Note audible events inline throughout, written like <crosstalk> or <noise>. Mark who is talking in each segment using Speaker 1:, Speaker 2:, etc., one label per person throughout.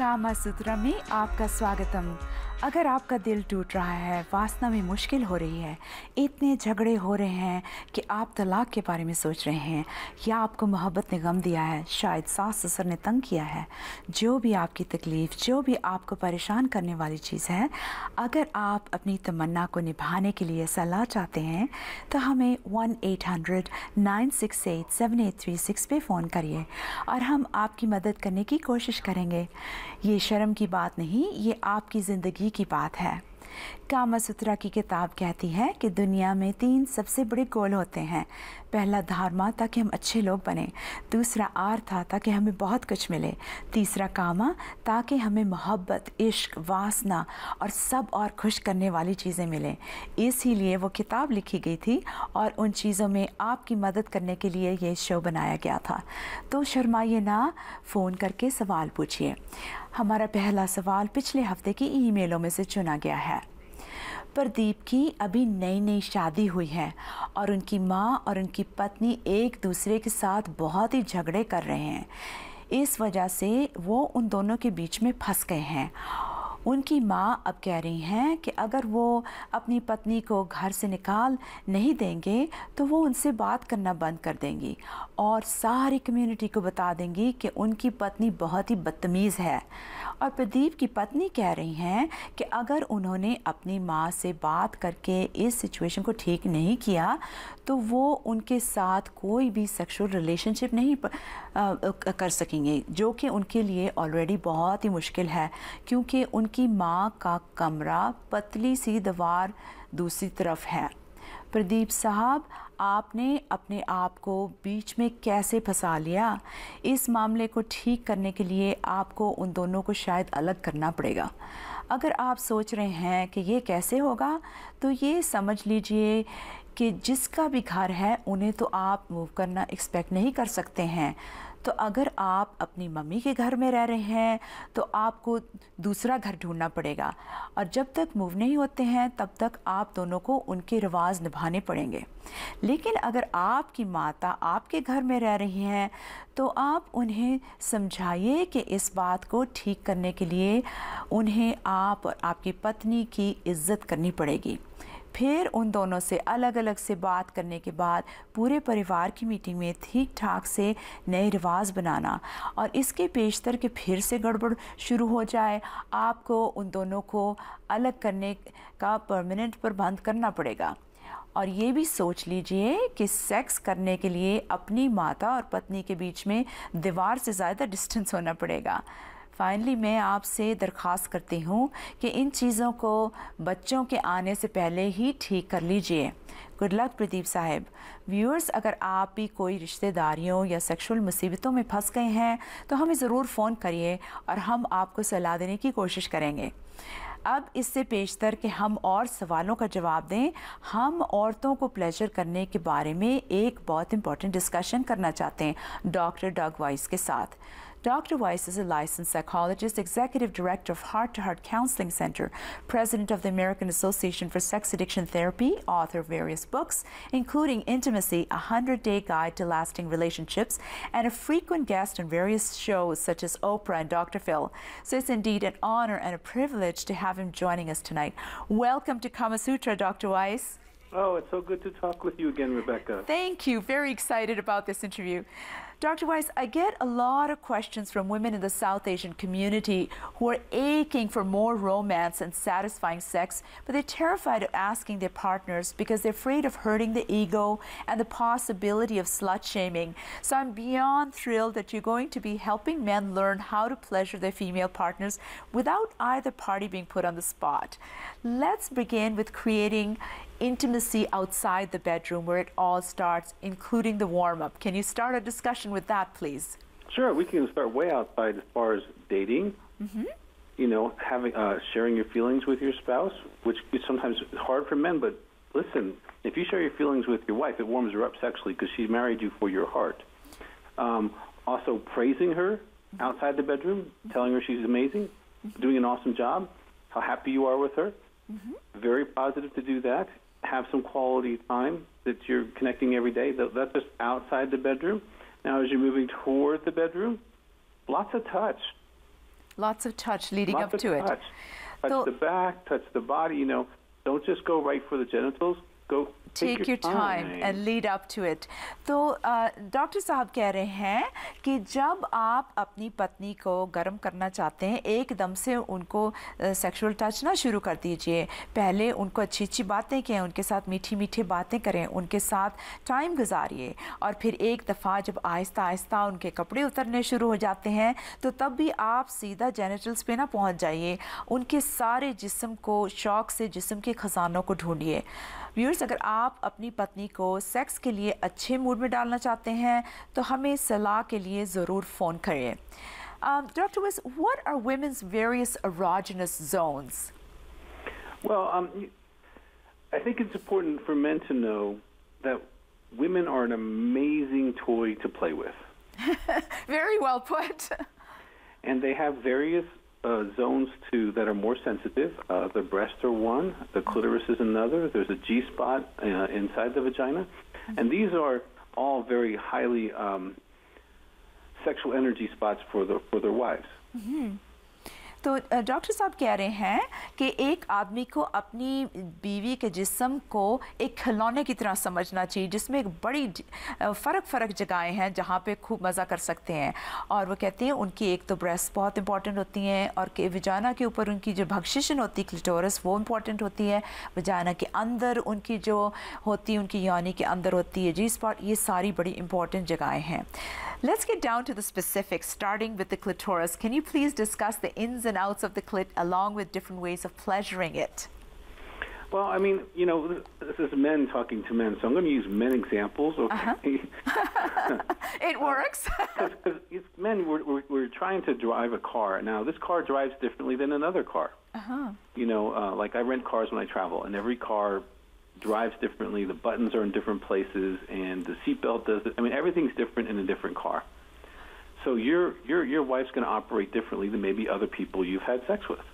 Speaker 1: कामा सूत्र में आपका स्वागतम अगर आपका दिल टूट रहा है वासना में मुश्किल हो रही है इतने झगड़े हो रहे हैं कि आप तलाक के बारे में सोच रहे हैं या आपको मोहब्बत ने गम दिया है शायद सास ससुर ने तंग किया है जो भी आपकी तकलीफ़ जो भी आपको परेशान करने वाली चीज़ है अगर आप अपनी तमन्ना को निभाने के लिए सलाह चाहते हैं तो हमें one eight hundred nine six eight seven eight three six पर फ़ोन करिए और हम आपकी मदद करने की कोशिश करेंगे ये शर्म की बात नहीं ये आपकी ज़िंदगी खुशी की बात है कामा सूत्रा की किताब कहती है कि दुनिया में तीन सबसे बड़े गोल होते हैं पहला धारमा ताकि हम अच्छे लोग बने दूसरा आर्था ताकि हमें बहुत कुछ मिले तीसरा कामा ताकि हमें मोहब्बत इश्क वासना और सब और खुश करने वाली चीज़ें मिलें इसीलिए वो किताब लिखी गई थी और उन चीज़ों में आपकी मदद करने के लिए ये शो बनाया गया था तो शर्माइए ना फ़ोन करके सवाल पूछिए हमारा पहला सवाल पिछले हफ्ते की ईमेलों में से चुना गया है प्रदीप की अभी नई नई शादी हुई है और उनकी माँ और उनकी पत्नी एक दूसरे के साथ बहुत ही झगड़े कर रहे हैं इस वजह से वो उन दोनों के बीच में फंस गए हैं उनकी माँ अब कह रही हैं कि अगर वो अपनी पत्नी को घर से निकाल नहीं देंगे तो वो उनसे बात करना बंद कर देंगी और सारी कम्युनिटी को बता देंगी कि उनकी पत्नी बहुत ही बदतमीज़ है और प्रदीप की पत्नी कह रही हैं कि अगर उन्होंने अपनी माँ से बात करके इस सिचुएशन को ठीक नहीं किया तो वो उनके साथ कोई भी सेक्सुअल रिलेशनशिप नहीं प, आ, कर सकेंगे जो कि उनके लिए ऑलरेडी बहुत ही मुश्किल है क्योंकि उनकी माँ का कमरा पतली सी दीवार दूसरी तरफ है प्रदीप साहब आपने अपने आप को बीच में कैसे फंसा लिया इस मामले को ठीक करने के लिए आपको उन दोनों को शायद अलग करना पड़ेगा अगर आप सोच रहे हैं कि ये कैसे होगा तो ये समझ लीजिए कि जिसका भी घर है उन्हें तो आप मूव करना एक्सपेक्ट नहीं कर सकते हैं तो अगर आप अपनी मम्मी के घर में रह रहे हैं तो आपको दूसरा घर ढूंढना पड़ेगा और जब तक मूव नहीं होते हैं तब तक आप दोनों को उनके रिवाज निभाने पड़ेंगे लेकिन अगर आपकी माता आपके घर में रह रही हैं तो आप उन्हें समझाइए कि इस बात को ठीक करने के लिए उन्हें आप और आपकी पत्नी की इज्जत करनी पड़ेगी फिर उन दोनों से अलग अलग से बात करने के बाद पूरे परिवार की मीटिंग में ठीक ठाक से नए रिवाज बनाना और इसके पेशतर के फिर से गड़बड़ शुरू हो जाए आपको उन दोनों को अलग करने का परमानेंट प्रबंध करना पड़ेगा और ये भी सोच लीजिए कि सेक्स करने के लिए अपनी माता और पत्नी के बीच में दीवार से ज़्यादा डिस्टेंस होना पड़ेगा फाइनली मैं आपसे दरख्वास्त करती हूँ कि इन चीज़ों को बच्चों के आने से पहले ही ठीक कर लीजिए गुड लक प्रदीप साहब व्यूअर्स अगर आप भी कोई रिश्तेदारियों या सेक्सुअल मुसीबतों में फंस गए हैं तो हमें ज़रूर फ़ोन करिए और हम आपको सलाह देने की कोशिश करेंगे अब इससे पेशतर कि हम और सवालों का जवाब दें हम औरतों को प्लेजर करने के बारे में एक बहुत इंपॉर्टेंट डिस्कशन करना चाहते हैं डॉक्टर डग वाइस के साथ Dr. Weiss is a licensed psychologist, executive director of Heart to Heart Counseling Center, president of the American Association for Sex Addiction Therapy, author of various books, including Intimacy, a 100 day guide to lasting relationships, and a frequent guest on various shows such as Oprah and Dr. Phil. So it's indeed an honor and a privilege to have him joining us tonight. Welcome to Kama Sutra, Dr. Weiss.
Speaker 2: Oh, it's so good to talk with you again, Rebecca.
Speaker 1: Thank you. Very excited about this interview. Dr. Weiss, I get a lot of questions from women in the South Asian community who are aching for more romance and satisfying sex, but they're terrified of asking their partners because they're afraid of hurting the ego and the possibility of slut shaming. So I'm beyond thrilled that you're going to be helping men learn how to pleasure their female partners without either party being put on the spot. Let's begin with creating intimacy outside the bedroom where it all starts, including the warm up. Can you start a discussion with that, please?
Speaker 2: Sure, we can start way outside as far as dating. Mm-hmm. You know, having uh, sharing your feelings with your spouse, which is sometimes hard for men, but listen, if you share your feelings with your wife, it warms her up sexually because she married you for your heart. Um, also, praising her mm-hmm. outside the bedroom, mm-hmm. telling her she's amazing, mm-hmm. doing an awesome job, how happy you are with her. Mm-hmm. Very positive to do that have some quality time that you're connecting every day. That's just outside the bedroom. Now, as you're moving toward the bedroom, lots of touch.
Speaker 1: Lots of touch leading lots up to touch. it.
Speaker 2: Touch so, the back, touch the body. You know, don't just go right for the genitals. go take your time and
Speaker 1: lead up to it तो doctor साहब कह रहे हैं कि जब आप अपनी पत्नी को गर्म करना चाहते हैं एकदम से उनको सेक्सुअल टच ना शुरू कर दीजिए पहले उनको अच्छी अच्छी बातें कहें उनके साथ मीठी मीठी बातें करें उनके साथ टाइम गुजारिए और फिर एक दफ़ा जब आहिस्ता आहिस्ता उनके कपड़े उतरने शुरू हो जाते हैं तो तब भी आप सीधा जेनेटल्स पर ना पहुँच जाइए उनके सारे जिसम को शौक से जिसम के ख़जानों को ढूँढिए व्यूर्स फ्रेंड्स अगर आप अपनी पत्नी को सेक्स के लिए अच्छे मूड में डालना चाहते हैं तो हमें सलाह के लिए ज़रूर फ़ोन करें um, Doctor, विस what are women's various erogenous zones?
Speaker 2: Well, um, I think it's important for men to know that women are an amazing toy to play with.
Speaker 1: <laughs> Very well put. <laughs>
Speaker 2: and they have various uh, zones to that are more sensitive. Uh, the breasts are one, the clitoris is another. There's a G spot uh, inside the vagina, mm-hmm. and these are all very highly um, sexual energy spots for the for their wives.
Speaker 1: Mm-hmm. तो doctor साहब कह रहे हैं कि एक आदमी को अपनी बीवी के जिस्म को एक खिलौने की तरह समझना चाहिए जिसमें एक बड़ी फ़र्क फ़र्क जगहें हैं जहाँ पे खूब मज़ा कर सकते हैं और वो कहते हैं उनकी एक तो ब्रेस्ट बहुत इंपॉर्टेंट होती हैं और के विजाना के ऊपर उनकी जो भक्शिशन होती है क्लिटोरस वो इम्पॉर्टेंट होती है विजाना के अंदर उनकी जो होती है उनकी यानी के अंदर होती है जी स्पॉट ये सारी बड़ी इंपॉर्टेंट जगहें हैं Let's get down to the specifics, starting with the clitoris. Can you please discuss the ins and outs of the clit along with different ways of pleasuring it?
Speaker 2: Well, I mean, you know, this is men talking to men, so I'm going to use men examples. Okay, uh-huh. <laughs> it works. Uh, men, we're, we're, we're trying to drive a car. Now, this car drives differently than another car. Uh-huh. You know, uh, like I rent cars when I travel, and every car drives differently, the buttons are in different places, and the seatbelt does it. I mean, everything's different in a different car. So your your your wife's going to operate differently than maybe other people you've had sex with.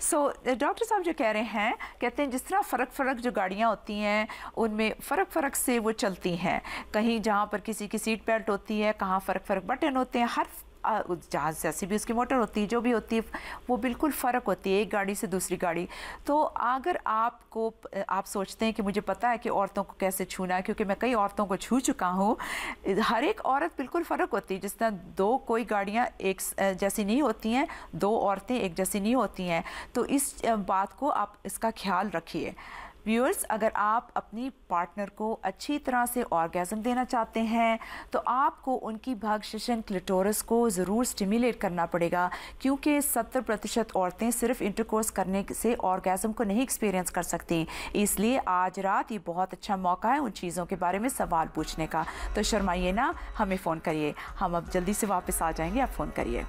Speaker 1: So doctor साहब जो कह रहे हैं कहते हैं जिस तरह फ़र्क फ़र्क जो गाड़ियाँ होती हैं उनमें फ़र्क फ़र्क से वो चलती हैं कहीं जहाँ पर किसी की सीट बेल्ट होती है कहाँ फ़र्क फ़र्क बटन होते हैं हर जहाज़ जैसी भी उसकी मोटर होती है जो भी होती है वो बिल्कुल फ़र्क होती है एक गाड़ी से दूसरी गाड़ी तो अगर आपको आप सोचते हैं कि मुझे पता है कि औरतों को कैसे छूना है क्योंकि मैं कई औरतों को छू चुका हूँ हर एक औरत बिल्कुल फ़र्क होती है जिस तरह दो कोई गाड़ियाँ एक जैसी नहीं होती हैं दो औरतें एक जैसी नहीं होती हैं तो इस बात को आप इसका ख्याल रखिए व्यूअर्स अगर आप अपनी पार्टनर को अच्छी तरह से ऑर्गेज़म देना चाहते हैं तो आपको उनकी भागशन क्लिटोरस को ज़रूर स्टिमुलेट करना पड़ेगा क्योंकि 70 प्रतिशत औरतें सिर्फ इंटरकोर्स करने से ऑर्गेज़म को नहीं एक्सपीरियंस कर सकती इसलिए आज रात ये बहुत अच्छा मौका है उन चीज़ों के बारे में सवाल पूछने का तो शर्माइए ना हमें फ़ोन करिए हम अब जल्दी से वापस आ जाएंगे आप फ़ोन करिए